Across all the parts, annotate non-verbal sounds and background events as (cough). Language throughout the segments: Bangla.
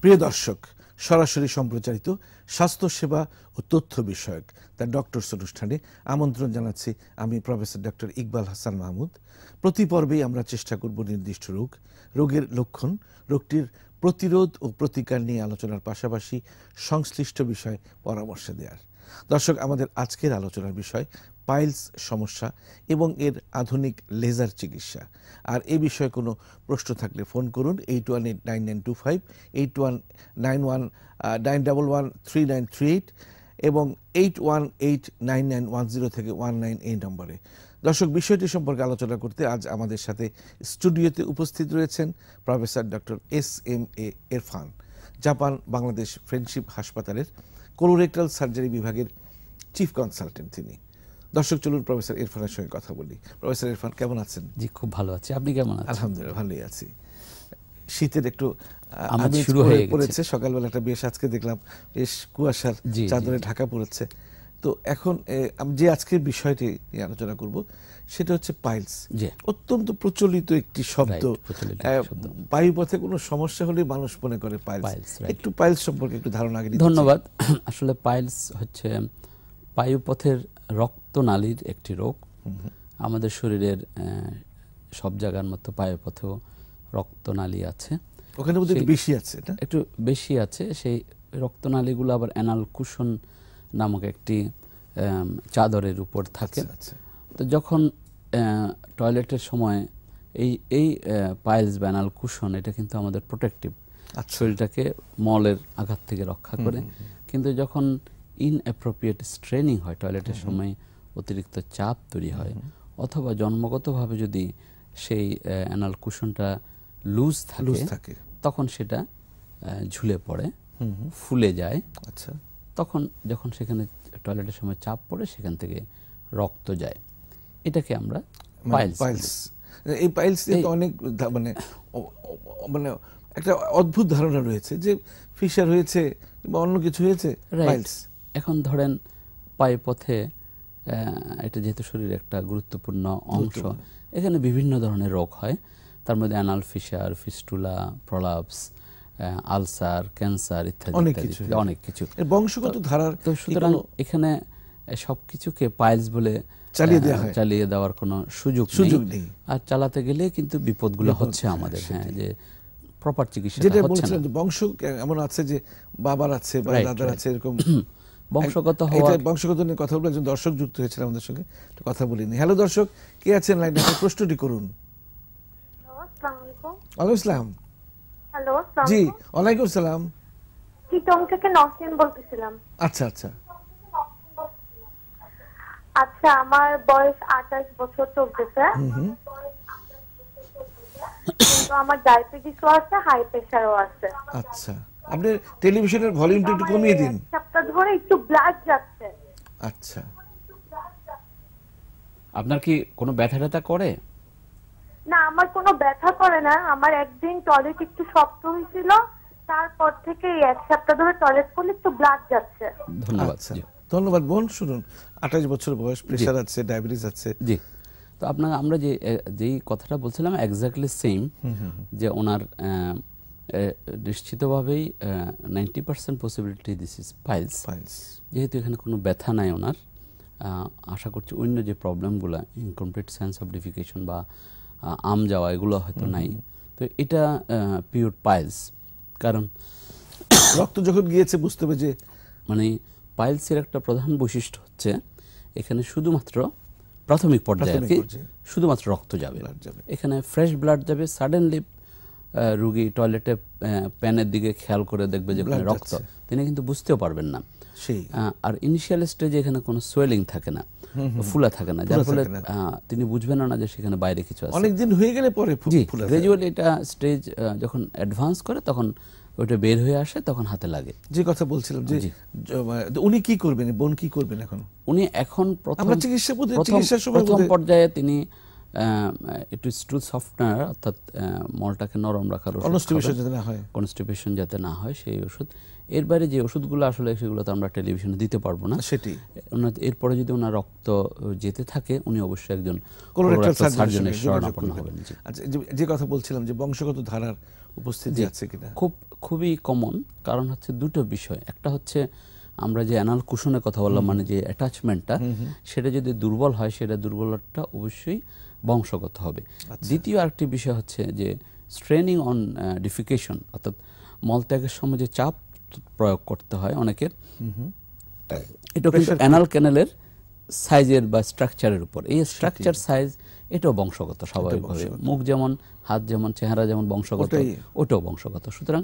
প্রিয় দর্শক সরাসরি সম্প্রচারিত স্বাস্থ্যসেবা ও তথ্য বিষয়ক তার ডক্টরস অনুষ্ঠানে আমন্ত্রণ জানাচ্ছি আমি প্রফেসর ডক্টর ইকবাল হাসান মাহমুদ প্রতি পর্বেই আমরা চেষ্টা করব নির্দিষ্ট রোগ রোগের লক্ষণ রোগটির প্রতিরোধ ও প্রতিকার নিয়ে আলোচনার পাশাপাশি সংশ্লিষ্ট বিষয়ে পরামর্শ দেওয়ার দর্শক আমাদের আজকের আলোচনার বিষয় পাইলস সমস্যা এবং এর আধুনিক লেজার চিকিৎসা আর এ বিষয়ে কোনো প্রশ্ন থাকলে ফোন করুন eight one eight nine nine two five eight one nine one nine double one three nine three eight এবং eight one eight nine nine one zero থেকে ওয়ান নাইন এই নম্বরে দর্শক বিষয়টি সম্পর্কে আলোচনা করতে আজ আমাদের সাথে স্টুডিওতে উপস্থিত রয়েছেন professor doctor S M A Erfan Japan Bangladesh friendship হাসপাতালের কোলোরেক্টাল সার্জারি বিভাগের চিফ কনসালটেন্ট তিনি দর্শক চলুন প্রফেসর ইরফানের সঙ্গে কথা বলি প্রফেসর ইরফান কেমন আছেন জি খুব ভালো আছি আপনি কেমন আছেন আলহামদুলিল্লাহ ভালোই আছি শীতের একটু আমাদের শুরু হয়ে পড়েছে সকালবেলা একটা বেশ আজকে দেখলাম বেশ কুয়াশার চাদরে ঢাকা পড়েছে তো এখন আমি যে আজকের বিষয়টি আলোচনা করব সেটা হচ্ছে পাইলস অত্যন্ত প্রচলিত একটি শব্দ বায়ুপথে কোনো সমস্যা হলে মানুষ মনে করে পাইলস একটু পাইলস সম্পর্কে একটু ধারণা ধন্যবাদ (clears throat) আসলে পাইলস হচ্ছে বায়ুপথের রক্তনালীর একটি রোগ আমাদের শরীরের সব জায়গার মতো বায়ুপথেও রক্তনালী আছে ওখানে বেশি আছে একটু বেশি আছে সেই রক্তনালীগুলো আবার অ্যানাল কুশন নামক একটি চাদরের উপর থাকে আচ্ছা, আচ্ছা। তো যখন টয়লেটের সময় এই এই পাইলস ব্যানাল কুশন এটা কিন্তু আমাদের প্রোটেক্টিভ আচ্ছা। শরীরটাকে মলের আঘাত থেকে রক্ষা করে কিন্তু যখন ইনঅ্যাপ্রোপ্রিয়েট স্ট্রেনিং হয় টয়লেটের সময় অতিরিক্ত চাপ তৈরি হয় অথবা জন্মগতভাবে যদি সেই অ্যানাল কুশনটা লুজ থাকে তখন সেটা ঝুলে পড়ে ফুলে যায় আচ্ছা তখন যখন সেখানে টয়লেটের সময় চাপ পড়ে সেখান থেকে রক্ত যায় এটাকে আমরা পাইলস মানে এই পাইলস অনেক মানে মানে একটা অদ্ভুত ধারণা রয়েছে যে ফিশার হয়েছে বা অন্য কিছু হয়েছে পাইলস এখন ধরেন পায়ে পথে এটা যেহেতু শরীরের একটা গুরুত্বপূর্ণ অংশ এখানে বিভিন্ন ধরনের রোগ হয় তার মধ্যে anal fissure fistula prolapse ulcer cancer ইত্যাদি অনেক কিছু বংশগত ধারার তো সুতরাং এখানে সব কিছুকে পাইলস বলে চালিয়ে দেওয়া হয় চালিয়ে দেওয়ার কোনো সুযোগ সুযোগ নেই আর চালাতে গেলে কিন্তু বিপদগুলো হচ্ছে হ্যাঁ, আমাদের হ্যাঁ যে প্রপার চিকিৎসা যেটা বলছিলেন বংশ এমন আছে যে বাবার আছে বা দাদার আছে এরকম (clears throat) বংশগত হওয়া বংশগত নিয়ে কথা বলে একজন দর্শক যুক্ত হয়েছিল আমাদের সঙ্গে একটু কথা বলিনি হ্যালো দর্শক কে আছেন লাইনে প্রশ্নটি করুন ওয়ালাইকুম আসসালাম হ্যালো জি ওয়ালাইকুম সালাম চিটং থেকে নসিন বলতেছিলাম আচ্ছা আচ্ছা আচ্ছা আমার বয়স আঠাশ বছর চলতেছে কিন্তু আমার ডায়াবেটিসও আছে হাই প্রেশারও আছে আচ্ছা আপনি টেলিভিশনের ভলিউমটা একটু কমিয়ে দিন সপ্তাহ ধরে একটু ব্লাড যাচ্ছে আচ্ছা আপনার কি কোনো ব্যথা ব্যথা করে না আমার কোনো ব্যথা করে না আমার একদিন টয়লেট একটু শক্ত হয়েছিল তারপর থেকে এক সপ্তাহ ধরে টয়লেট করলে একটু ব্লাড যাচ্ছে ধন্যবাদ আচ্ছা। ধন্যবাদ বোন শুনুন আঠাশ বছর বয়স প্রেশার আছে ডায়াবেটিস আছে জি তো আপনার আমরা যে যেই কথাটা বলছিলাম এক্স্যাক্টলি সেম যে ওনার নিশ্চিতভাবেই ninety percent possibility this is piles piles যেহেতু এখানে কোনো ব্যথা নাই ওনার আশা করছি অন্য যে প্রবলেমগুলো ইনকমপ্লিট সেন্স অফ ডিফিকেশন বা আম যাওয়া এগুলো হয়তো নাই তো এটা পিওর পাইলস কারণ রক্ত যখন গিয়েছে বুঝতে হবে যে মানে পাইলসের একটা প্রধান বৈশিষ্ট্য হচ্ছে এখানে শুধুমাত্র প্রাথমিক পর্যায়ে শুধুমাত্র রক্ত যাবে এখানে ফ্রেশ ব্লাড যাবে সাডেনলি রুগী টয়লেটে প্যানের দিকে খেয়াল করে দেখবে যে রক্ত তিনি কিন্তু বুঝতেও পারবেন না আর ইনিশিয়াল স্টেজে এখানে কোনো সোয়েলিং থাকে না ফুলা থাকে না যার ফলে তিনি বুঝবেন না যে সেখানে বাইরে কিছু আছে অনেক দিন হয়ে গেলে পরে ফুলা গ্রাজুয়ালি এটা স্টেজ যখন অ্যাডভান্স করে তখন ওটা বের হয়ে আসে তখন হাতে লাগে যে কথা বলছিলাম যে উনি কি করবেন বোন কি করবেন এখন উনি এখন প্রথম চিকিৎসা প্রথম পর্যায়ে তিনি একটু স্টু সফটনার অর্থাৎ মলটাকে নরম রাখার কনস্টিপেশন যাতে না হয় কনস্টিপেশন যাতে না হয় সেই ওষুধ এর বাইরে যে ওষুধগুলো আসলে সেগুলো তো আমরা টেলিভিশনে দিতে পারবো না সেটি এরপরে যদি ওনার রক্ত যেতে থাকে উনি অবশ্যই একজন আচ্ছা, যে কথা বলছিলাম যে বংশগত ধারার উপস্থিতি আছে কিনা খুব খুবই কমন কারণ হচ্ছে দুটো বিষয় একটা হচ্ছে আমরা যে অ্যানাল কুশনের কথা বললাম মানে যে অ্যাটাচমেন্টটা সেটা যদি দুর্বল হয় সেটা দুর্বলটা অবশ্যই বংশগত হবে আচ্ছা। দ্বিতীয় আরেকটি বিষয় হচ্ছে যে স্ট্রেনিং অন ডিফিকেশন অর্থাৎ মলত্যাগের সময় যে চাপ প্রয়োগ করতে হয় অনেকের এটা কিন্তু অ্যানাল ক্যানেলের সাইজের বা স্ট্রাকচারের উপর এই স্ট্রাকচার সাইজ এটাও বংশগত স্বাভাবিকভাবে মুখ যেমন হাত যেমন চেহারা যেমন বংশগত ওটাও বংশগত সুতরাং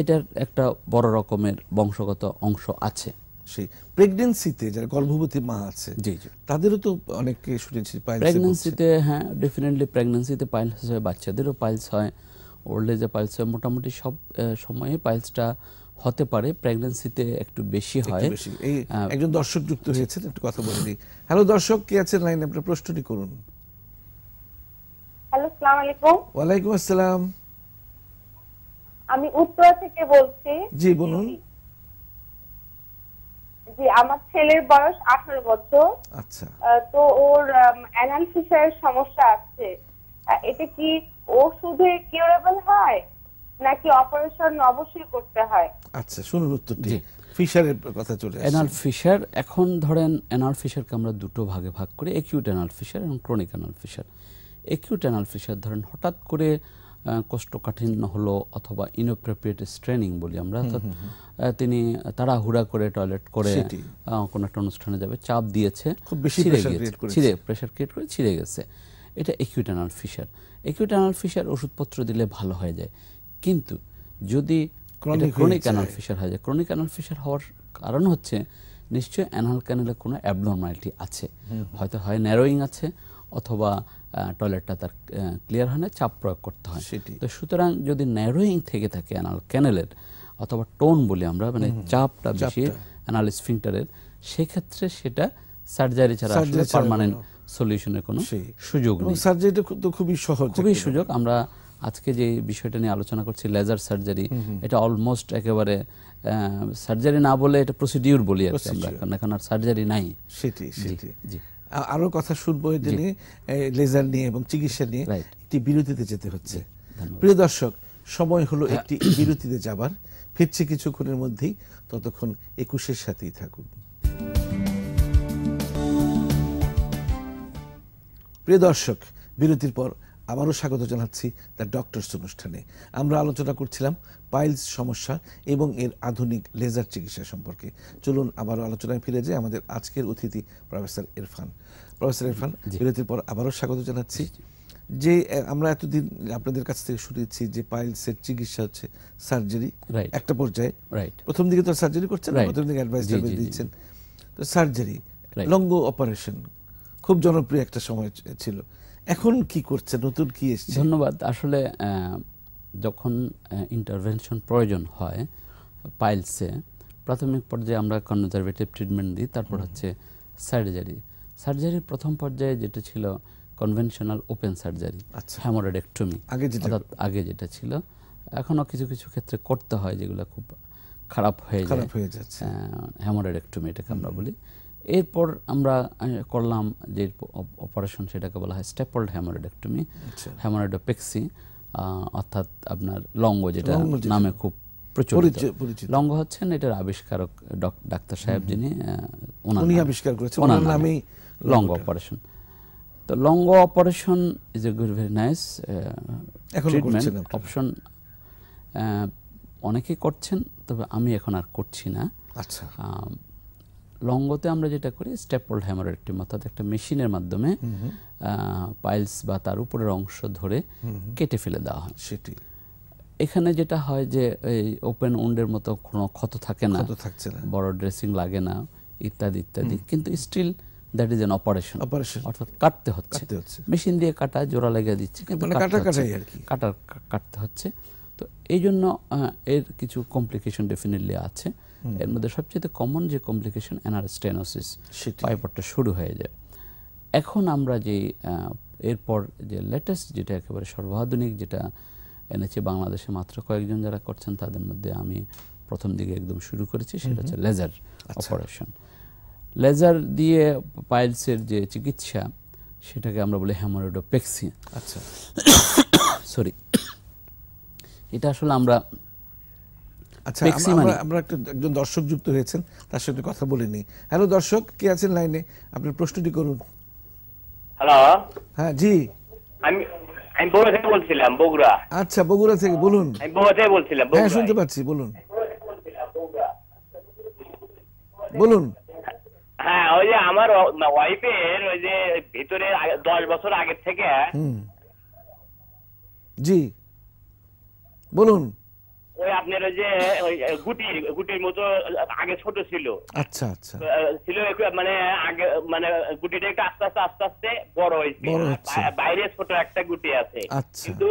এটার একটা বড় রকমের বংশগত অংশ আছে সেই প্রেগনেন্সিতে যারা গর্ভবতী মা আছে জি জি তাদেরও তো অনেকে শুনেছি পাইলস প্রেগনেন্সিতে হ্যাঁ ডেফিনেটলি প্রেগনেন্সিতে পাইলস হয় বাচ্চাদেরও পাইলস হয় ওল্ড এজে পাইলস হয় মোটামুটি সব সময়ে পাইলসটা হতে পারে প্রেগনেন্সিতে একটু বেশি হয় এই একজন দর্শক যুক্ত হয়েছে একটু কথা বলে দিই হ্যালো দর্শক কে আছেন লাইনে আপনার প্রশ্নটি করুন হ্যালো আসসালামু আলাইকুম আসসালাম আমি উত্তরা থেকে বলছি জি বলুন জি আমার ছেলের বয়স আঠারো বছর আচ্ছা তো ওর সমস্যা আছে এটা কি ও শুধু কিউরেবল হয় নাকি অপারেশন অবশ্যই করতে হয় আচ্ছা শুনুন উত্তরটি ফিশারের কথা চলে আসে ফিশার এখন ধরেন অ্যানাল ফিশারকে আমরা দুটো ভাগে ভাগ করি একিউট ফিশার এবং chronic anal fissure acute anal fissure ধরেন হঠাৎ করে কোষ্ঠকাঠিন্য হলো অথবা ইনঅ্যাপ্রোপ্রিয়েট স্ট্রেনিং বলি আমরা অর্থাৎ তিনি তাড়াহুড়া করে টয়লেট করে কোনো একটা অনুষ্ঠানে যাবে চাপ দিয়েছে ছিঁড়ে গিয়েছে ছিঁড়ে প্রেশার ক্রিয়েট করে ছিঁড়ে গেছে এটা একিউটানাল ফিশার একিউটানাল ফিশার ওষুধপত্র দিলে ভালো হয়ে যায় কিন্তু যদি ক্রনিক অ্যানাল ফিশার হয়ে যায় ক্রনিক অ্যানাল ফিশার হওয়ার কারণ হচ্ছে নিশ্চয়ই অ্যানাল ক্যানেলে কোনো অ্যাবনর্মালিটি আছে হয়তো হয় ন্যারোয়িং আছে অথবা টয়লেটটা তার ক্লিয়ার হয় না চাপ প্রয়োগ করতে হয় সেটি তো সুতরাং যদি ন্যারোয়িং থেকে থাকে অ্যানাল ক্যানেলের অথবা টোন বলি আমরা মানে চাপটা বেশি অ্যানাল স্ফিংটারের সেক্ষেত্রে সেটা সার্জারি ছাড়া পারমানেন্ট সলিউশনের কোনো সুযোগ নেই সার্জারিটা তো খুবই সহজ খুবই সুযোগ আমরা আজকে যে বিষয়টা নিয়ে আলোচনা করছি লেজার সার্জারি এটা অলমোস্ট একেবারে সার্জারি না বলে এটা প্রসিডিউর বলি আর আমরা কারণ এখন আর সার্জারি নাই সেটি সেটি জি আরো কথা শুনবো এটা লেজার নিয়ে এবং চিকিৎসা নিয়ে একটি বিরতিতে যেতে হচ্ছে প্রিয় দর্শক সময় হলো হ্যাঁ। একটি বিরতিতে যাবার ফিরছে কিছুক্ষণের মধ্যেই ততক্ষণ একুশের সাথেই থাকুন প্রিয় দর্শক বিরতির পর আবারও স্বাগত জানাচ্ছি দ্য ডক্টরস অনুষ্ঠানে আমরা আলোচনা করছিলাম পাইলস সমস্যা এবং এর আধুনিক লেজার চিকিৎসা সম্পর্কে চলুন আবার আলোচনায় ফিরে যাই আমাদের আজকের অতিথি প্রফেসর ইরফান প্রফেসর ইরফান বিরতির পর আবারও স্বাগত জানাচ্ছি যে আমরা এতদিন আপনাদের কাছ থেকে শুনেছি যে পাইলসের চিকিৎসা হচ্ছে সার্জারি একটা পর্যায়ে প্রথম দিকে তো সার্জারি করছেন প্রথম দিকে অ্যাডভাইস দিয়েছেন তো সার্জারি লঙ্গো অপারেশন খুব জনপ্রিয় একটা সময় ছিল এখন কি করছে নতুন কি এসছে ধন্যবাদ আসলে যখন ইন্টারভেনশন প্রয়োজন হয় পাইলসে প্রাথমিক পর্যায়ে আমরা কনজারভেটিভ ট্রিটমেন্ট দিই তারপর হচ্ছে সার্জারি সার্জারির প্রথম পর্যায়ে যেটা ছিল কনভেনশনাল ওপেন সার্জারি আচ্ছা অর্থাৎ আগে যেটা ছিল এখনও কিছু কিছু ক্ষেত্রে করতে হয় যেগুলো খুব খারাপ হয়ে যায় হয়ে যাচ্ছে হ্যামোরেডেক্টমি এটাকে আমরা বলি এরপর আমরা করলাম যে অপারেশন সেটাকে বলা হয় স্টেপল্ড হ্যামোরেডেক্টমি হ্যামোরেডোপেক্সি অর্থাৎ আপনার লঙ্গ যেটা নামে খুব প্রচলিত লঙ্গ হচ্ছেন এটার আবিষ্কারক ডাক্তার সাহেব যিনি উনি আবিষ্কার করেছেন ওনার নামে লঙ্গ অপারেশন তো Longo operation is a good very nice option অনেকেই করছেন তবে আমি এখন আর করছি না আচ্ছা লঙ্গতে আমরা যেটা করি স্টেপল্ড হ্যামারের একটি অর্থাৎ একটা মেশিনের মাধ্যমে পাইলস বা তার উপরের অংশ ধরে কেটে ফেলে দেওয়া হয় সেটি এখানে যেটা হয় যে এই ওপেন উন্ডের মতো কোনো ক্ষত থাকে না থাকছে না বড় ড্রেসিং লাগে না ইত্যাদি ইত্যাদি কিন্তু still that is an operation operation অর্থাৎ কাটতে হচ্ছে মেশিন দিয়ে কাটা জোড়া লাগিয়ে দিচ্ছে কিন্তু মানে কাটা কাটার কাটতে হচ্ছে তো এই জন্য এর কিছু কমপ্লিকেশন ডেফিনেটলি আছে এর মধ্যে সবচেয়ে কমন যে কমপ্লিকেশন অ্যানারস্টেনোসিস পাইপটটা শুরু হয়ে যায় এখন আমরা যে এরপর যে লেটেস্ট যেটা একেবারে সর্বাধুনিক যেটা এনেছে বাংলাদেশে মাত্র কয়েকজন যারা করছেন তাদের মধ্যে আমি প্রথম দিকে একদম শুরু করেছি সেটা হচ্ছে লেজার অপারেশন লেজার দিয়ে পাইলসের যে চিকিৎসা সেটাকে আমরা বলি হ্যামোরোডোপেক্সি আচ্ছা সরি (coughs) এটা আসলে আমরা আচ্ছা আমরা একটা একজন দর্শক যুক্ত হয়েছেন তার সাথে কথা বলে নিই হ্যালো দর্শক কে আছেন লাইনে আপনার প্রশ্নটি করুন হ্যালো হ্যাঁ জি আমি আমি বগুড়া থেকে বলছিলাম বগুড়া আচ্ছা বগুড়া থেকে বলুন আমি বগুড়া থেকে বলছিলাম হ্যাঁ শুনতে পাচ্ছি বলুন বলুন হ্যাঁ ওই যে আমার ওয়াইফের ওই যে ভিতরে দশ বছর আগের থেকে জি বলুন ওই আপনার যে গুটি গুটির মতো আগে ছোট ছিল আচ্ছা আচ্ছা ছিল মানে আগে মানে গুটিটা একটু আস্তে আস্তে আস্তে আস্তে বড় হয়েছে বাইরে ছোট একটা গুটি আছে আচ্ছা। কিন্তু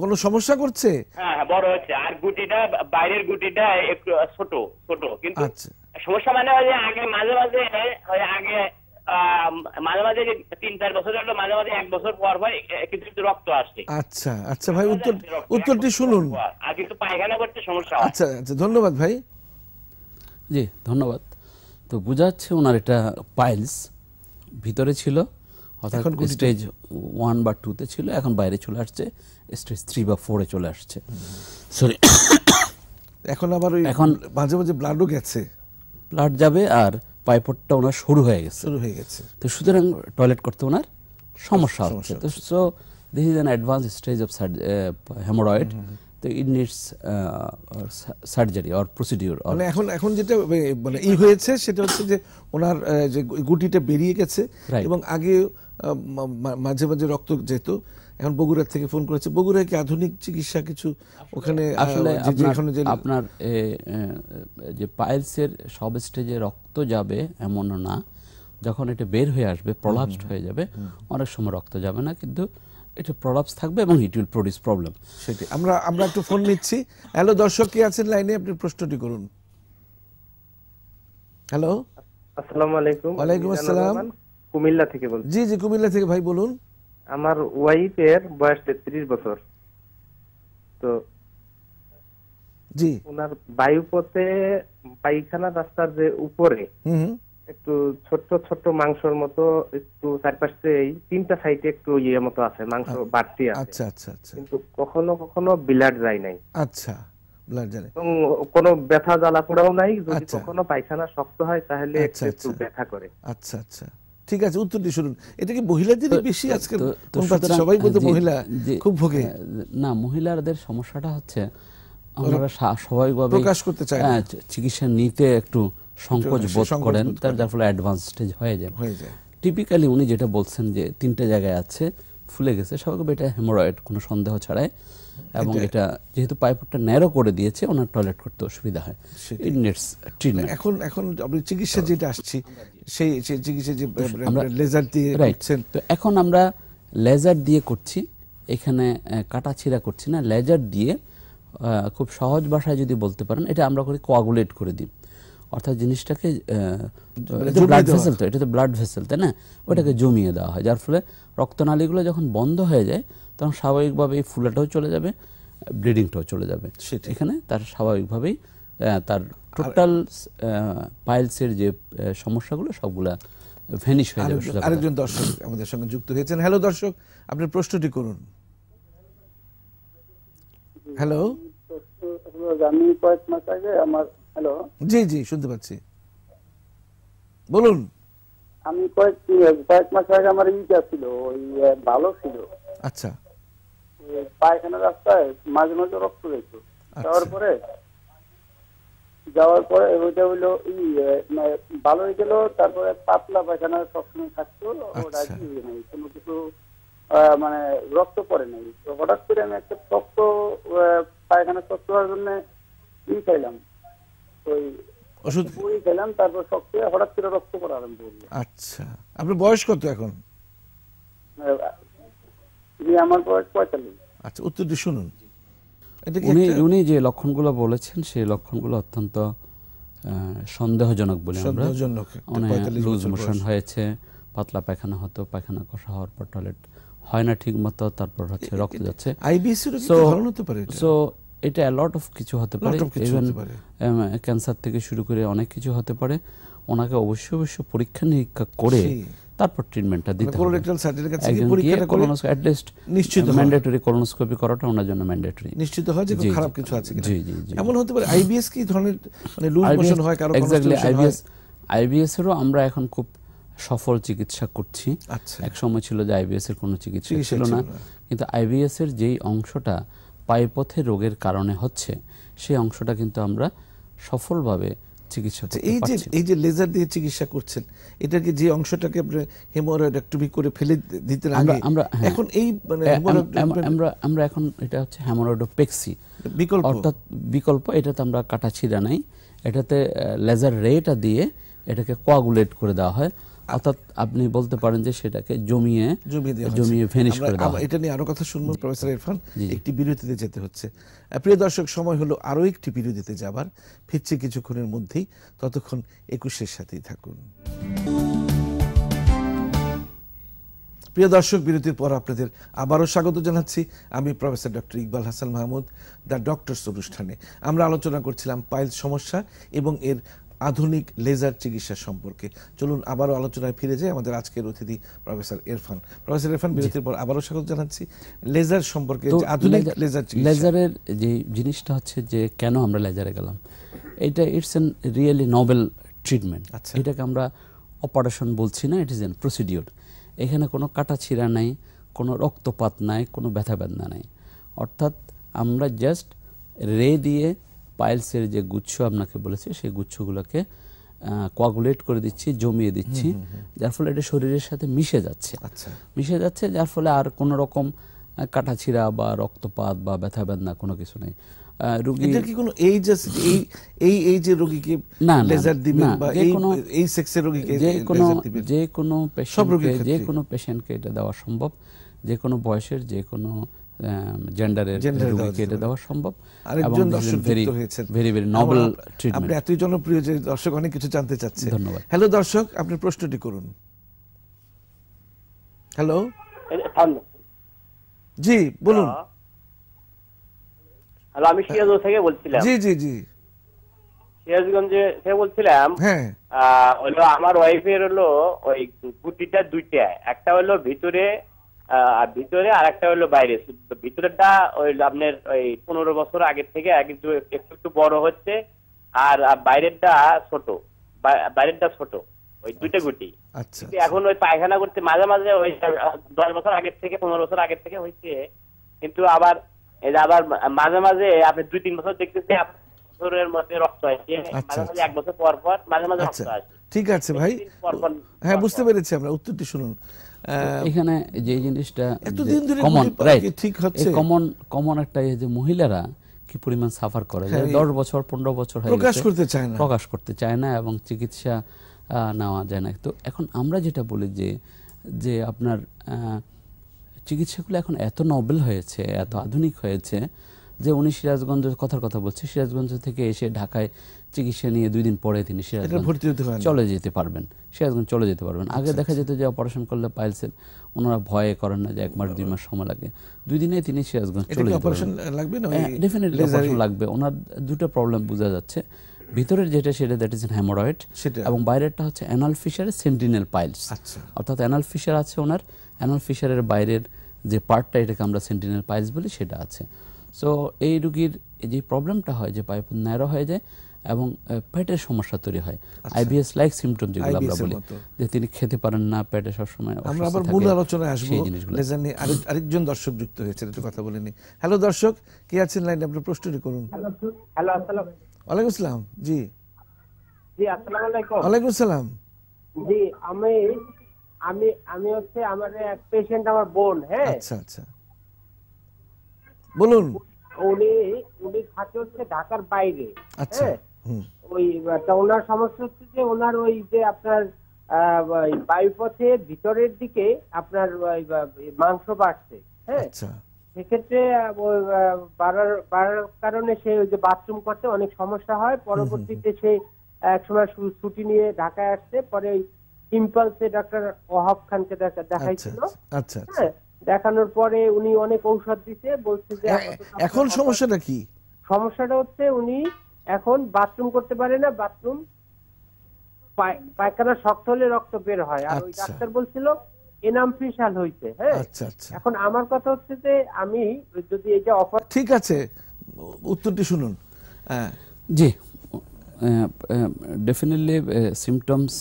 কোন সমস্যা করছে হ্যাঁ, হ্যাঁ বড় হচ্ছে আর গুটিটা বাইরের গুটিটা একটু ছোট ছোট কিন্তু আচ্ছা। সমস্যা মানে আগে মাঝে মাঝে আগে মাঝে মাঝে তিন চার বছর হলো মাঝে মাঝে এক বছর পর পর কিছু রক্ত আসে আচ্ছা আচ্ছা ভাই উত্তর উত্তরটি শুনুন আর কিন্তু পায়খানা করতে সমস্যা আচ্ছা আচ্ছা ধন্যবাদ ভাই জি ধন্যবাদ তো বুঝাচ্ছে ওনার এটা পাইলস ভিতরে ছিল অর্থাৎ স্টেজ ওয়ান বা টুতে ছিল এখন বাইরে চলে আসছে স্টেজ থ্রি বা ফোরে চলে আসছে সরি এখন আবার এখন মাঝে মাঝে ব্লাডও গেছে ব্লাড যাবে আর পাইপটটা ওনার শুরু হয়ে গেছে শুরু হয়ে গেছে তো সুতরাং টয়লেট করতে ওনার সমস্যা হচ্ছে তো so this is an advance stage of hemorrhoid তো it needs surgery or procedure মানে এখন এখন যেটা মানে ই হয়েছে সেটা হচ্ছে যে ওনার যে গুটিটা বেরিয়ে গেছে এবং আগে মাঝে মাঝে রক্ত যেত এখন বগুড়া থেকে ফোন করেছে বগুড়ায় কি আধুনিক চিকিৎসা কিছু ওখানে আসলে আপনার যে পাইলসের সব স্টেজে রক্ত যাবে এমনও না যখন এটা বের হয়ে আসবে প্রলাপস হয়ে যাবে অনেক সময় রক্ত যাবে না কিন্তু এটা প্রলাপস থাকবে এবং ইট উইল প্রডিউস প্রবলেম সেটি আমরা আমরা একটু ফোন নিচ্ছি হ্যালো দর্শক কি আছেন লাইনে আপনি প্রশ্নটি করুন হ্যালো আসসালামু আলাইকুম ওয়া আলাইকুম আসসালাম কুমিল্লা থেকে বলছি জি জি কুমিল্লা থেকে ভাই বলুন আমার ওয়াইফের বয়স তেত্রিশ বছর তো জি ওনার বায়ুপথে পায়খানা রাস্তার যে উপরে একটু ছোট্ট ছোট্ট মাংসর মতো একটু চারপাশে এই তিনটা সাইডে একটু ইয়ে মতো আছে মাংস আচ্ছা, বাড়তি আছে আচ্ছা আচ্ছা আচ্ছা কিন্তু কখনো কখনো বিলাট যায় নাই আচ্ছা ব্লাড যায় এবং কোনো ব্যথা জ্বালা পোড়াও নাই যদি আচ্ছা। কখনো পায়খানা শক্ত হয় তাহলে আচ্ছা, একটু ব্যথা করে আচ্ছা আচ্ছা ঠিক আছে দিয়ে শুনুন এটা কি মহিলাদের বেশি আজকে সবাই বলতে মহিলা খুব ভোগে হ্যাঁ, না মহিলাদের সমস্যাটা হচ্ছে আমরা স্বাভাবিকভাবে প্রকাশ করতে চাই হ্যাঁ, চিকিৎসা নিতে একটু সংকোচ বোধ করেন তার যার ফলে অ্যাডভান্স স্টেজ হয়ে যায় টিপিক্যালি উনি যেটা বলছেন যে তিনটে জায়গায় আছে ফুলে গেছে স্বাভাবিক এটা হেমোরয়েড কোনো সন্দেহ ছাড়াই এবং এটা যেহেতু পাইপটা ন্যারো করে দিয়েছে ওনার টয়লেট করতে অসুবিধা হয় ইনলেটস ট্রিটমেন্ট এখন এখন আপনি চিকিৎসা যেটা আসছি সেই চিকিৎসা যে আমরা লেজার দিয়ে রাখছেন তো এখন আমরা লেজার দিয়ে করছি এখানে ছিঁড়া করছি না লেজার দিয়ে খুব সহজ ভাষায় যদি বলতে পারেন এটা আমরা করি কোয়াগুলেট করে দিই অর্থাৎ জিনিসটাকে ব্লাড মানে ভেসেল তো এটা তো ব্লাড ভেসেল তাই না ওটাকে জমিয়ে দেওয়া হয় যার ফলে রক্তনালীগুলো যখন বন্ধ হয়ে যায় তখন স্বাভাবিকভাবে এই ফুলাটাও চলে যাবে ব্লিডিংটাও চলে যাবে এখানে তার স্বাভাবিকভাবেই তার টোটাল পাইলসের যে সমস্যাগুলো সবগুলা ভ্যানিশ হয়ে যাবে আরেকজন দর্শক আমাদের সঙ্গে যুক্ত হয়েছেন হ্যালো দর্শক আপনি প্রশ্নটি করুন হ্যালো আমি কয়েক মাস আগে আমার হ্যালো জি জি শুনতে পাচ্ছি বলুন আমি কয়েকটি ইয়ে, কয়েক মাস আগে আমার ইচ্ছা ছিল ওই ভালো ছিল আচ্ছা পায়খানা রাস্তায় মাঝে মাঝে রক্ত যেত আচ্ছা। যাওয়ার পরে যাওয়ার পরে ওইটা হলো ভালো হয়ে গেল তারপরে পাতলা পায়খানা সবসময় থাকতো ওটা আচ্ছা। ইয়ে কোনো কিছু মানে রক্ত পড়ে নাই হঠাৎ করে আমি একটা শক্ত পায়খানা শক্ত হওয়ার জন্য ই খাইলাম ওই ওষুধ খেলাম তারপর শক্ত হঠাৎ করে রক্ত পড়া আরম্ভ করলো আচ্ছা আপনার বয়স কত এখন আমার বয়স পঁয়তাল্লিশ আচ্ছা উত্তরটি শুনুন উনি উনি যে লক্ষণগুলো বলেছেন সেই লক্ষণগুলো অত্যন্ত সন্দেহজনক বলে আমরা হয়েছে পাতলা পায়খানা হতো পায়খানা কষা হওয়ার পর টয়লেট হয় না ঠিক মতো তারপর হচ্ছে রক্ত যাচ্ছে আইবিএস এর হতে পারে সো এটা অ্যালট অফ কিছু হতে পারে ক্যান্সার um, থেকে শুরু করে অনেক কিছু হতে পারে ওনাকে অবশ্যই অবশ্যই পরীক্ষা নিরীক্ষা করে তারপর ট্রিটমেন্টটা মানে দিতে হবে নিশ্চিত ম্যান্ডেটরি um, কলোনোস্কোপি করাটা ওনার জন্য ম্যান্ডেটরি নিশ্চিত হয় যে খারাপ কিছু আছে কিনা জি জি জি এমন হতে পারে আইবিএস কি ধরনের মানে লুজ মোশন হয় কারণ এক্স্যাক্টলি আইবিএস আইবিএস এরও আমরা এখন খুব সফল চিকিৎসা করছি আচ্ছা। এক সময় ছিল যে আইবিএস এর কোনো চিকিৎসা ছিল না কিন্তু আইবিএস এর যেই অংশটা পায়ুপথে রোগের কারণে হচ্ছে সেই অংশটা কিন্তু আমরা সফলভাবে চিকিৎসা আচ্ছা, করে ফেলে দিতে হ্যাঁ। এখন মানে বিকল্প অর্থাৎ বিকল্প এটাতে আমরা নাই এটাতে লেজার দিয়ে এটাকে কোয়াগুলেট করে দেওয়া হয় অর্থাৎ আপনি বলতে পারেন যে সেটাকে জমিয়ে জমিয়ে ফিনিশ করে দেওয়া এটা নিয়ে আরো কথা শুনবো প্রফেসর ইরফান একটি বিরতিতে যেতে হচ্ছে প্রিয় দর্শক সময় হলো আরো একটি বিরতিতে যাবার ফিরছি কিছুক্ষণের মধ্যেই ততক্ষণ একুশের সাথেই থাকুন প্রিয় দর্শক বিরতির পর আপনাদের আবারও স্বাগত জানাচ্ছি আমি professor doctor Iqbal Hasan Mahmud the doctors অনুষ্ঠানে আমরা আলোচনা করছিলাম পাইলস সমস্যা এবং এর আধুনিক লেজার চিকিৎসা সম্পর্কে চলুন আবারও আলোচনায় ফিরে যাই আমাদের আজকের অতিথি প্রফেসর এরফান প্রফেসর ইরফান বিরতির পর আবারও স্বাগত জানাচ্ছি লেজার সম্পর্কে আধুনিক লেজার লেজারের যে জিনিসটা হচ্ছে যে কেন আমরা লেজারে গেলাম এটা it's an really novel treatment আচ্ছা এটাকে আমরা অপারেশন বলছি না ইট ইজ এন প্রসিডিওর এখানে কোনো কাটা ছিঁড়া নাই কোনো রক্তপাত নাই কোনো ব্যথা বেদনা নাই অর্থাৎ আমরা জাস্ট রে দিয়ে পাইলসের যে গুচ্ছ আপনাকে বলেছে সেই গুচ্ছগুলোকে কোয়াগুলেট করে দিচ্ছি জমিয়ে দিচ্ছি যার ফলে এটা শরীরের সাথে মিশে যাচ্ছে আচ্ছা। মিশে যাচ্ছে যার ফলে আর কোনো রকম কাটাছিরা বা রক্তপাত বা ব্যথা বেদনা কোনো কিছু নেই এই এই যে না রোগীকে যে কোনো যে কোনো পেশেন্টকে এটা দেওয়া সম্ভব যে কোনো বয়সের যে কোনো জেন্ডারের um, দেওয়া সম্ভব আরেকজন দর্শক যুক্ত হয়েছে ভেরি ভেরি ট্রিটমেন্ট আপনি এতই জনপ্রিয় যে দর্শক অনেক কিছু জানতে চাচ্ছে ধন্যবাদ হ্যালো দর্শক আপনি প্রশ্নটি করুন হ্যালো জি বলুন হ্যালো আমি সিরাজ হ্যাঁ। থেকে বলছিলাম জি জি জি সিরাজগঞ্জে থেকে বলছিলাম হ্যাঁ হলো আমার ওয়াইফের হলো ওই গুটিটা দুইটা একটা হলো ভিতরে আর ভিতরে আর একটা হলো বাইরে ভিতরেটা ওই আপনার ওই পনেরো বছর আগের থেকে কিন্তু একটু একটু বড় হচ্ছে আর বাইরেরটা ছোট বাইরেরটা ছোট ওই দুইটা আচ্ছা। গুটি আচ্ছা, এখন ওই পায়খানা করতে মাঝে মাঝে ওই দশ বছর আগের থেকে পনেরো বছর আগের থেকে হয়েছে কিন্তু আবার আবার মাঝে মাঝে আপনি দুই তিন বছর দেখতেছি বছরের মধ্যে রক্ত আসে আচ্ছা, মাঝে মাঝে এক বছর পর পর মাঝে মাঝে রক্ত আসে ঠিক আছে ভাই হ্যাঁ বুঝতে পেরেছি আমরা উত্তরটি শুনুন এখানে যে জিনিসটা এতদিন ধরে কমন ঠিক হচ্ছে কমন কমন একটা যে মহিলারা কি পরিমাণ সাফার করে হ্যাঁ, দশ বছর পনেরো বছর প্রকাশ করতে চায় না প্রকাশ করতে চায় না এবং চিকিৎসা নেওয়া যায় না তো এখন আমরা যেটা বলি যে যে আপনার চিকিৎসাগুলো এখন এত নবেল হয়েছে এত আধুনিক হয়েছে যে উনি সিরাজগঞ্জ কথার কথা বলছে সিরাজগঞ্জ থেকে এসে ঢাকায় চিকিৎসা নিয়ে দুই দিন পরে তিনি চলে যেতে পারবেন সিরাজগঞ্জ চলে যেতে পারবেন আচ্ছা, আগে দেখা আচ্ছা। যেত যে অপারেশন করলে পাইলসেন ওনারা ভয়ে করেন না যে এক মাস দুই মাস সময় লাগে দুই দিনে তিনি সিরাজগঞ্জ চলে যেতে পারবেন অপারেশন লাগবে হ্যাঁ, ওনার দুটো প্রবলেম বোঝা যাচ্ছে ভিতরের যেটা সেটা দ্যাট ইজ হ্যামোরয়েড এবং বাইরেরটা হচ্ছে অ্যানাল ফিশারের সেন্টিনেল পাইলস অর্থাৎ অ্যানাল ফিশার আছে ওনার অ্যানাল ফিশারের বাইরের যে পার্টটা এটাকে আমরা সেন্টিনেল পাইলস বলি সেটা আছে সো এই রুগীর যে প্রবলেমটা হয় যে পাইপ ন্যারো হয়ে যায় এবং পেটের সমস্যা তৈরি হয় আইবিএস লাইক সিমটম যেগুলো আমরা বলি যে তিনি খেতে পারেন না পেটে সব সময় আমরা আবার মূল আলোচনায় আসব লেজার নিয়ে আরেকজন দর্শক যুক্ত হয়েছে একটু কথা বলে নি হ্যালো দর্শক কে আছেন লাইনে আপনি প্রশ্নটি করুন হ্যালো আসসালাম ওয়ালাইকুম আসসালাম জি জি আসসালামু আলাইকুম ওয়ালাইকুম আসসালাম জি আমি আমি আমি হচ্ছে আমার এক পেশেন্ট আমার বোন হ্যাঁ আচ্ছা আচ্ছা বলুন উনি উনি থাকে হচ্ছে ঢাকার বাইরে আচ্ছা, হ্যাঁ ওই ওনার সমস্যা হচ্ছে যে ওনার ওই যে আপনার বায়ুপথে ভিতরের দিকে আপনার মাংস বাড়ছে হ্যাঁ আচ্ছা। সেক্ষেত্রে বাড়ার কারণে সে ওই যে বাথরুম করতে অনেক সমস্যা হয় পরবর্তীতে সে এক সময় ছুটি নিয়ে ঢাকায় আসছে পরে সিম্পলসে ডক্টর ওহাব খানকে দেখাইছিল আচ্ছা, আচ্ছা হ্যাঁ? দেখানোর পরে উনি অনেক ঔষধ দিতে বলছে যে এখন সমস্যাটা কি সমস্যাটা হচ্ছে উনি এখন বাথরুম করতে পারে না বাথরুম পায়খানা শক্ত হলে রক্ত বের হয় আর ওই আচ্ছা। ডাক্তার বলছিল এনাম ফিশাল হইছে হ্যাঁ আচ্ছা, আচ্ছা। এখন আমার কথা হচ্ছে যে আমি যদি এটা অফার ঠিক আছে উত্তরটি শুনুন হ্যাঁ। জি ডেফিনেটলি সিমটমস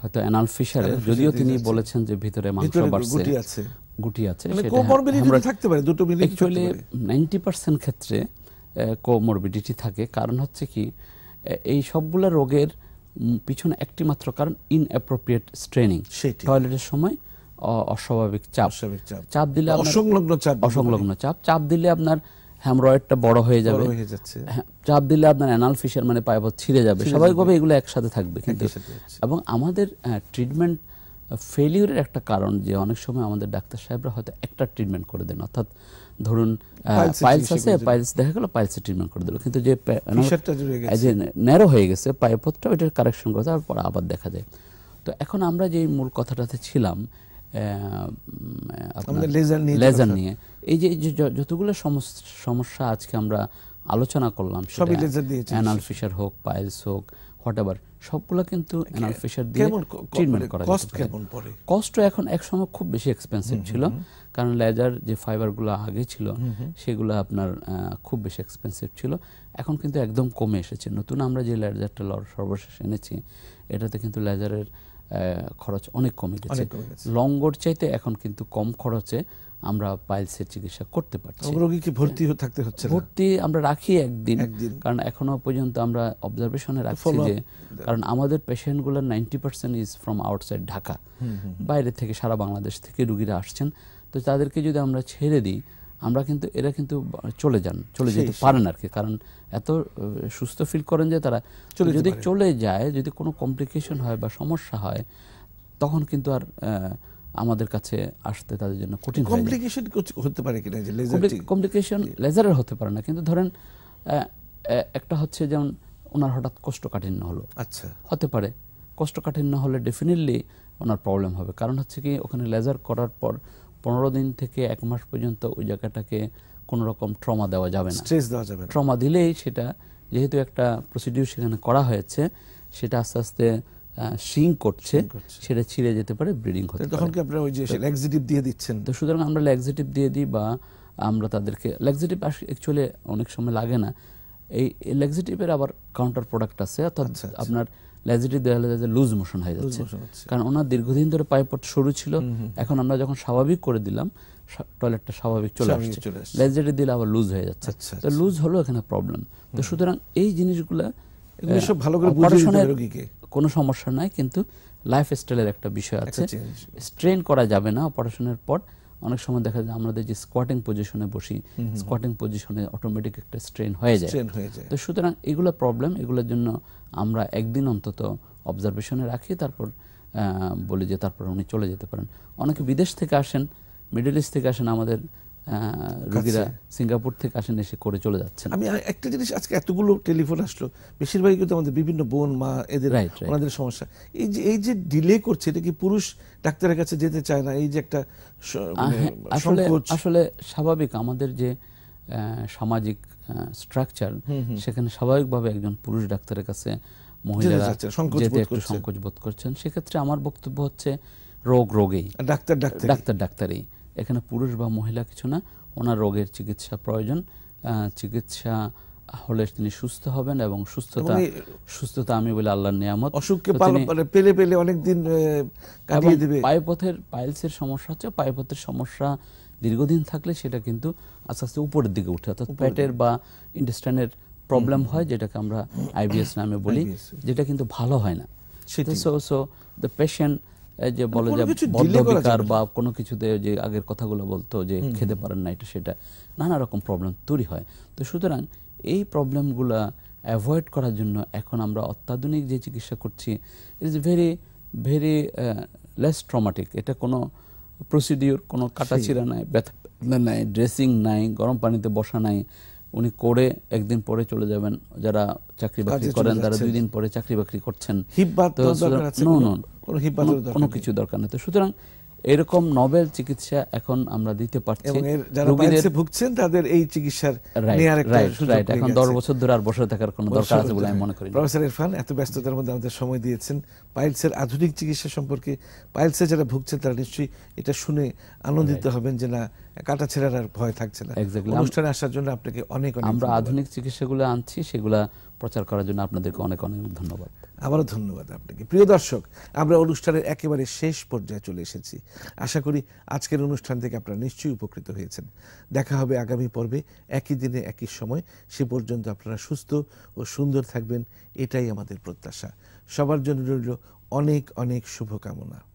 হয়তো অ্যানাল ফিশারের যদিও তিনি বলেছেন যে ভিতরে মাংস বাড়ছে গুটি আছে মানে সেটা হ্যাঁ, থাকতে পারে দুটো মিলে অ্যাকচুয়ালি 90% ক্ষেত্রে কোমরবিডিটি থাকে কারণ হচ্ছে কি এই সবগুলো রোগের পিছনে একটি মাত্র কারণ ইন অ্যাপ্রোপ্রিয়েট স্ট্রেনিং টয়লেটের সময় অস্বাভাবিক চাপ চাপ দিলে অসংলগ্ন চাপ অসংলগ্ন চাপ চাপ দিলে আপনার হ্যামরয়েডটা বড় হয়ে যাবে হ্যাঁ, চাপ দিলে আপনার অ্যানাল ফিশার মানে পাইপথ ছিঁড়ে যাবে স্বাভাবিকভাবে এগুলো একসাথে থাকবে কিন্তু এবং আমাদের ট্রিটমেন্ট ফেলিউরের একটা কারণ যে অনেক সময় আমাদের ডাক্তার সাহেবরা হয়তো একটা ট্রিটমেন্ট করে দেন অর্থাৎ ধরুন পাইলস আছে পাইলস দেখা গেলো পাইলসের ট্রিটমেন্ট করে দিল কিন্তু যে যে ন্যারো হয়ে গেছে পাইপথটা ওইটার কারেকশন করে তারপর আবার দেখা যায় তো এখন আমরা যে মূল কথাটাতে ছিলাম লেজার নিয়ে এই যে যতগুলো সমস্যা আজকে আমরা আলোচনা করলাম সবই লেজার দিয়েছে অ্যানাল ফিশার হোক পাইলস হোক হোয়াট সবগুলো কিন্তু অ্যানাল ফিশার দিয়ে ট্রিটমেন্ট মানে করা কস্ট কেমন পড়ে কস্ট এখন এক সময় খুব বেশি এক্সপেন্সিভ ছিল কারণ লেজার যে ফাইবারগুলো আগে ছিল সেগুলো আপনার খুব বেশি এক্সপেন্সিভ ছিল এখন কিন্তু একদম কমে এসেছে নতুন আমরা যে লেজারটা সর্বশেষ এনেছি এটাতে কিন্তু লেজারের খরচ অনেক কমে গেছে লঙ্গর চাইতে এখন কিন্তু কম খরচে আমরা পাইলসের চিকিৎসা করতে পারছি রোগী কি ভর্তি থাকতে হচ্ছে ভর্তি আমরা রাখি একদিন কারণ এখনো পর্যন্ত আমরা অবজারভেশনে রাখছি যে কারণ আমাদের পেশেন্টগুলোর ninety percent is from outside Dhaka বাইরে থেকে সারা বাংলাদেশ থেকে রুগীরা আসছেন তো তাদেরকে যদি আমরা ছেড়ে দিই আমরা কিন্তু এরা কিন্তু চলে যান চলে যেতে পারেন আর কি কারণ এত সুস্থ ফিল করেন যে তারা যদি চলে যায় যদি কোনো কমপ্লিকেশন হয় বা সমস্যা হয় তখন কিন্তু আর আমাদের কাছে আসতে তাদের জন্য কঠিন কমপ্লিকেশন হতে পারে কিনা যে লেজার কমপ্লিকেশন লেজারের হতে পারে না কিন্তু ধরেন একটা হচ্ছে যেমন ওনার হঠাৎ কোষ্ঠকাঠিন্য হলো আচ্ছা হতে পারে কোষ্ঠকাঠিন্য হলে ডেফিনেটলি ওনার প্রবলেম হবে কারণ হচ্ছে কি ওখানে লেজার করার পর পনেরো দিন থেকে এক মাস পর্যন্ত ওই জায়গাটাকে কোনো রকম ট্রমা দেওয়া যাবে না স্ট্রেস দেওয়া যাবে ট্রমা দিলেই সেটা যেহেতু একটা প্রসিডিউর সেখানে করা হয়েছে সেটা আস্তে আস্তে শিং করছে সেটা ছিঁড়ে যেতে পারে ব্রিডিং হতে তখন কি আপনারা ওই যে ল্যাক্সিটিভ দিয়ে দিচ্ছেন তো সুতরাং আমরা ল্যাক্সিটিভ দিয়ে দিই বা আমরা তাদেরকে ল্যাক্সিটিভ অ্যাকচুয়ালি অনেক সময় লাগে না এই ল্যাক্সিটিভের আবার কাউন্টার প্রোডাক্ট আছে অর্থাৎ আচ্ছা, আচ্ছা। আপনার ল্যাজিটি দেওয়া হলে লুজ মোশন হয়ে যাচ্ছে কারণ ওনার দীর্ঘদিন ধরে পায়ুপথ শুরু ছিল এখন আমরা যখন স্বাভাবিক করে দিলাম টয়লেটটা স্বাভাবিক চলে আসছে ল্যাজিটি দিলে আবার লুজ হয়ে যাচ্ছে আচ্ছা, তো আচ্ছা। লুজ হলো এখানে প্রবলেম তো সুতরাং এই জিনিসগুলো সব ভালো করে রোগীকে কোনো সমস্যা নাই কিন্তু লাইফস্টাইলের একটা বিষয় আছে স্ট্রেন করা যাবে না অপারেশনের পর অনেক সময় দেখা যায় আমাদের যে স্কোয়াটিং পজিশনে বসি স্কোয়াটিং পজিশনে অটোমেটিক একটা স্ট্রেন হয়ে যায় তো সুতরাং এগুলো প্রবলেম এগুলোর জন্য আমরা একদিন অন্তত অবজারভেশনে রাখি তারপর বলি যে তারপর উনি চলে যেতে পারেন অনেকে বিদেশ থেকে আসেন মিডল ইস্ট থেকে আসেন আমাদের রোগীরা সিঙ্গাপুর থেকে আসেন এসে করে চলে যাচ্ছেন আমি একটা জিনিস আজকে এতগুলো টেলিফোন আসলো বেশিরভাগই কিন্তু আমাদের বিভিন্ন বোন মা এদের ওনাদের সমস্যা এই যে এই যে ডিলে করছে এটা কি পুরুষ ডাক্তারের কাছে যেতে চায় না এই যে একটা মানে হ্যাঁ, আসলে আসলে স্বাভাবিক আমাদের যে সামাজিক স্ট্রাকচার সেখানে স্বাভাবিকভাবে একজন পুরুষ ডাক্তারের কাছে মহিলারা সংকোচ বোধ করছেন সেক্ষেত্রে আমার বক্তব্য হচ্ছে রোগ রোগেই ডাক্তার ডাক্তার ডাক্তার এখানে পুরুষ বা মহিলা কিছু না ওনার রোগের চিকিৎসা প্রয়োজন চিকিৎসা হলে তিনি সুস্থ হবেন এবং সুস্থতা মানে সুস্থতা আমি বলি আল্লাহর নিয়ামত অসুখকে মানে পেলে পেলে অনেক দিন কাটিয়ে দেবে পায়ুপথের পাইলসের সমস্যা হচ্ছে পায়ুপথের সমস্যা দীর্ঘদিন থাকলে সেটা কিন্তু আস্তে আস্তে উপরের দিকে উঠে অর্থাৎ পেটের বা ইন্টেস্টাইনের প্রবলেম হয় যেটাকে আমরা আইবিএস নামে বলি যেটা কিন্তু ভালো হয় না সো সো দ্য পেশেন্ট যে বলে যে বদ্ধবিকার বা কোনো কিছুতে যে আগের কথাগুলো বলতো যে খেতে পারেন না এটা সেটা নানা রকম প্রবলেম তৈরি হয় তো সুতরাং এই অ্যাভয়েড করার জন্য এখন আমরা অত্যাধুনিক যে চিকিৎসা করছি is very very less traumatic এটা কোনো প্রসিডিওর কোনো কাটাচিরা নাই ব্যথা নাই ড্রেসিং নাই গরম পানিতে বসা নাই উনি করে একদিন পরে চলে যাবেন যারা চাকরি বাকরি করেন তারা দুই দিন পরে চাকরি বাকরি করছেন কোনো কিছু দরকার নেই সুতরাং এরকম নভেল চিকিৎসা এখন আমরা দিতে পারছি আধুনিক চিকিৎসা সম্পর্কে পাইলসে যারা ভুগছেন তারা নিশ্চয়ই এটা শুনে আনন্দিত হবেন যে না কাটা ছেড়ার ভয় থাকছে না আসার জন্য আপনাকে অনেক আমরা আধুনিক চিকিৎসা আনছি সেগুলা প্রচার করার জন্য আপনাদেরকে অনেক অনেক ধন্যবাদ আবারও ধন্যবাদ আপনাকে প্রিয় দর্শক আমরা অনুষ্ঠানের একেবারে শেষ পর্যায়ে চলে এসেছি আশা করি আজকের অনুষ্ঠান থেকে আপনারা নিশ্চয়ই উপকৃত হয়েছেন দেখা হবে আগামী পর্বে একই দিনে একই সময় সে পর্যন্ত আপনারা সুস্থ ও সুন্দর থাকবেন এটাই আমাদের প্রত্যাশা সবার জন্য রইল অনেক অনেক শুভকামনা